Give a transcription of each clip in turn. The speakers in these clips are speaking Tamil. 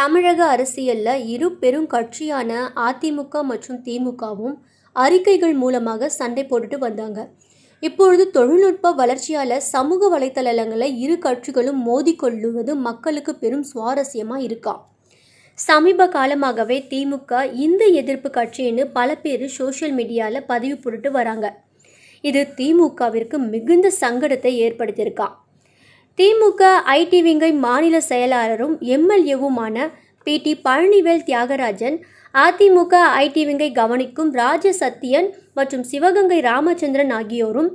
தமிழக அரசியலில் இரு பெரும் கட்சியான அதிமுக மற்றும் திமுகவும் அறிக்கைகள் மூலமாக சண்டை போட்டுட்டு வந்தாங்க இப்பொழுது தொழில்நுட்ப வளர்ச்சியால் சமூக வலைத்தளங்களில் இரு கட்சிகளும் மோதிக்கொள்ளுவது மக்களுக்கு பெரும் சுவாரஸ்யமாக இருக்கா சமீப காலமாகவே திமுக இந்து எதிர்ப்பு கட்சின்னு பல பேர் சோஷியல் மீடியாவில் பதிவு போட்டுட்டு வராங்க இது திமுகவிற்கு மிகுந்த சங்கடத்தை ஏற்படுத்தியிருக்கான் திமுக ஐடி விங்கை மாநில செயலாளரும் எம்எல்ஏவுமான P T Palanivel Thiagarajan AIADMK IT விங்கை கவனிக்கும் ராஜ சத்தியன் மற்றும் சிவகங்கை ராமச்சந்திரன் ஆகியோரும்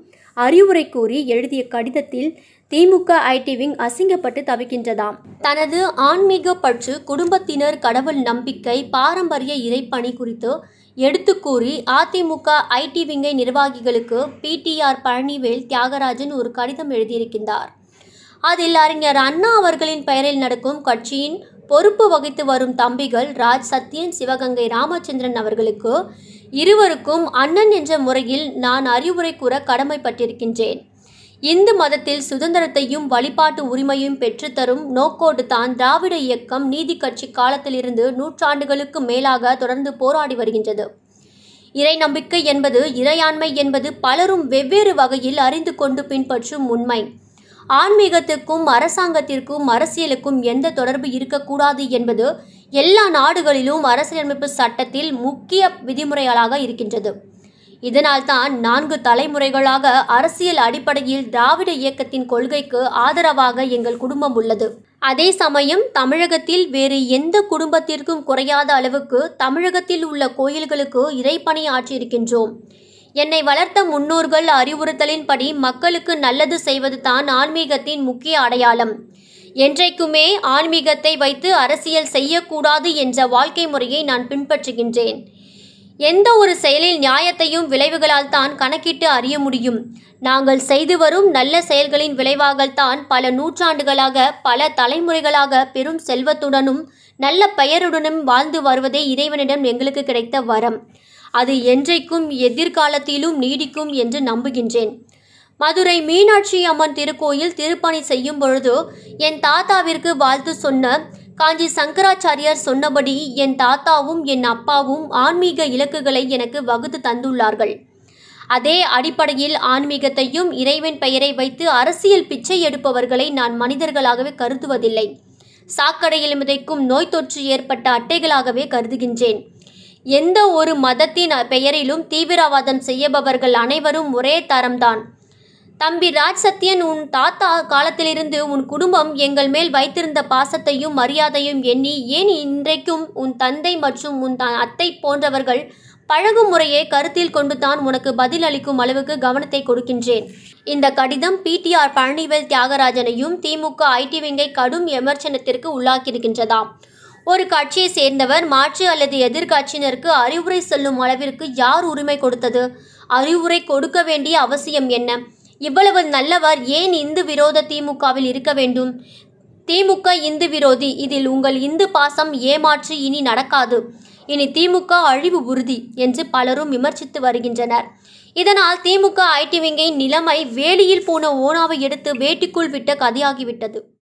அறிவுரை கூறி எழுதிய கடிதத்தில் திமுக ஐடி விங் அசிங்கப்பட்டு தவிக்கின்றதாம் தனது ஆன்மீக பற்று குடும்பத்தினர் கடவுள் நம்பிக்கை பாரம்பரிய இறைப்பணி குறித்து எடுத்து கூறி அதிமுக ஐடி விங்கை நிர்வாகிகளுக்கு பிடிஆர் பழனிவேல் தியாகராஜன் ஒரு கடிதம் எழுதியிருக்கின்றார் அதில் அறிஞர் அண்ணா அவர்களின் பெயரில் நடக்கும் கட்சியின் பொறுப்பு வகித்து வரும் தம்பிகள் ராஜ் சத்யன் சிவகங்கை ராமச்சந்திரன் அவர்களுக்கு இருவருக்கும் அண்ணன் என்ற முறையில் நான் அறிவுரை கூற கடமைப்பட்டிருக்கின்றேன் இந்து மதத்தில் சுதந்திரத்தையும் வழிபாட்டு உரிமையும் பெற்றுத்தரும் நோக்கோடு தான் திராவிட இயக்கம் நீதி கட்சி காலத்திலிருந்து நூற்றாண்டுகளுக்கு மேலாக தொடர்ந்து போராடி வருகின்றது இறை நம்பிக்கை என்பது இறையாண்மை என்பது பலரும் வெவ்வேறு வகையில் அறிந்து கொண்டு பின்பற்றும் உண்மை ஆன்மீகத்துக்கும் அரசாங்கத்திற்கும் அரசியலுக்கும் எந்த தொடர்பு இருக்கக்கூடாது என்பது எல்லா நாடுகளிலும் அரசியலமைப்பு சட்டத்தில் முக்கிய விதிமுறைகளாக இருக்கின்றது இதனால்தான் நான்கு தலைமுறைகளாக அரசியல் அடிப்படையில் திராவிட இயக்கத்தின் கொள்கைக்கு ஆதரவாக எங்கள் குடும்பம் உள்ளது அதே சமயம் தமிழகத்தில் வேறு எந்த குடும்பத்திற்கும் குறையாத அளவுக்கு தமிழகத்தில் உள்ள கோயில்களுக்கு இறைப்பணி ஆற்றியிருக்கின்றோம் என்னை வளர்த்த முன்னோர்கள் அறிவுறுத்தலின்படி மக்களுக்கு நல்லது செய்வது தான் ஆன்மீகத்தின் முக்கிய அடையாளம் என்றைக்குமே ஆன்மீகத்தை வைத்து அரசியல் செய்யக்கூடாது என்ற வாழ்க்கை முறையை நான் பின்பற்றுகின்றேன் எந்த ஒரு செயலில் நியாயத்தையும் விளைவுகளால் தான் கணக்கிட்டு அறிய முடியும் நாங்கள் செய்து வரும் நல்ல செயல்களின் விளைவாகத்தான் பல நூற்றாண்டுகளாக பல தலைமுறைகளாக பெரும் செல்வத்துடனும் நல்ல பெயருடனும் வாழ்ந்து வருவதே இறைவனிடம் எங்களுக்கு கிடைத்த வரம் அது என்றைக்கும் எதிர்காலத்திலும் நீடிக்கும் என்று நம்புகின்றேன் மதுரை மீனாட்சி அம்மன் திருக்கோயில் திருப்பணி செய்யும் பொழுது என் தாத்தாவிற்கு வாழ்த்து சொன்ன காஞ்சி சங்கராச்சாரியார் சொன்னபடி என் தாத்தாவும் என் அப்பாவும் ஆன்மீக இலக்குகளை எனக்கு வகுத்து தந்துள்ளார்கள் அதே அடிப்படையில் ஆன்மீகத்தையும் இறைவன் பெயரை வைத்து அரசியல் பிச்சை எடுப்பவர்களை நான் மனிதர்களாகவே கருதுவதில்லை சாக்கடையில் மிதைக்கும் நோய் தொற்று ஏற்பட்ட அட்டைகளாகவே கருதுகின்றேன் எந்த ஒரு மதத்தின் பெயரிலும் தீவிரவாதம் செய்யபவர்கள் அனைவரும் ஒரே தரம்தான் தம்பி ராஜ் சத்யன் உன் தாத்தா காலத்திலிருந்து உன் குடும்பம் எங்கள் மேல் வைத்திருந்த பாசத்தையும் மரியாதையும் எண்ணி ஏன் இன்றைக்கும் உன் தந்தை மற்றும் உன் அத்தை போன்றவர்கள் பழகும் முறையை கருத்தில் கொண்டு தான் உனக்கு பதில் அளிக்கும் அளவுக்கு கவனத்தை கொடுக்கின்றேன் இந்த கடிதம் பிடிஆர் பழனிவேல் தியாகராஜனையும் திமுக ஐடி விங்கை கடும் விமர்சனத்திற்கு உள்ளாக்கியிருக்கின்றதாம் ஒரு கட்சியை சேர்ந்தவர் மாற்று அல்லது எதிர்கட்சியினருக்கு அறிவுரை சொல்லும் அளவிற்கு யார் உரிமை கொடுத்தது அறிவுரை கொடுக்க வேண்டிய அவசியம் என்ன இவ்வளவு நல்லவர் ஏன் இந்து விரோத திமுகவில் இருக்க வேண்டும் திமுக இந்து விரோதி இதில் உங்கள் இந்து பாசம் ஏமாற்று இனி நடக்காது இனி திமுக அழிவு உறுதி என்று பலரும் விமர்சித்து வருகின்றனர் இதனால் திமுக ஐடிவிங்கின் நிலைமை வேலியில் போன ஓனாவை எடுத்து வேட்டிக்குள் விட்ட கதையாகிவிட்டது